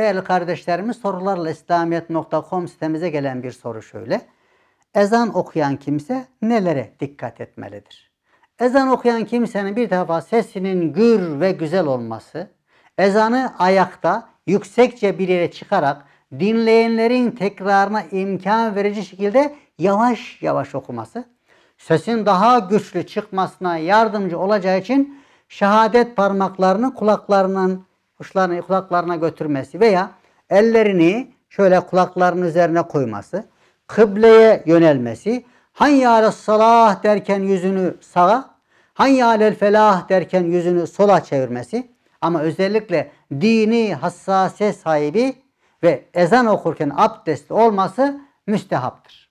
Değerli kardeşlerimiz sorularla İslamiyet.com sitemize gelen bir soru şöyle. Ezan okuyan kimse nelere dikkat etmelidir? Ezan okuyan kimsenin bir defa sesinin gür ve güzel olması, ezanı ayakta yüksekçe bir yere çıkarak dinleyenlerin tekrarına imkan verici şekilde yavaş yavaş okuması, sesin daha güçlü çıkmasına yardımcı olacağı için şehadet parmaklarını kulaklarının kuşlarını kulaklarına götürmesi veya ellerini şöyle kulaklarının üzerine koyması, kıbleye yönelmesi, hayy alel salah derken yüzünü sağa, hayy alel felah derken yüzünü sola çevirmesi ama özellikle dini hassasiyet sahibi ve ezan okurken abdestli olması müstehaptır.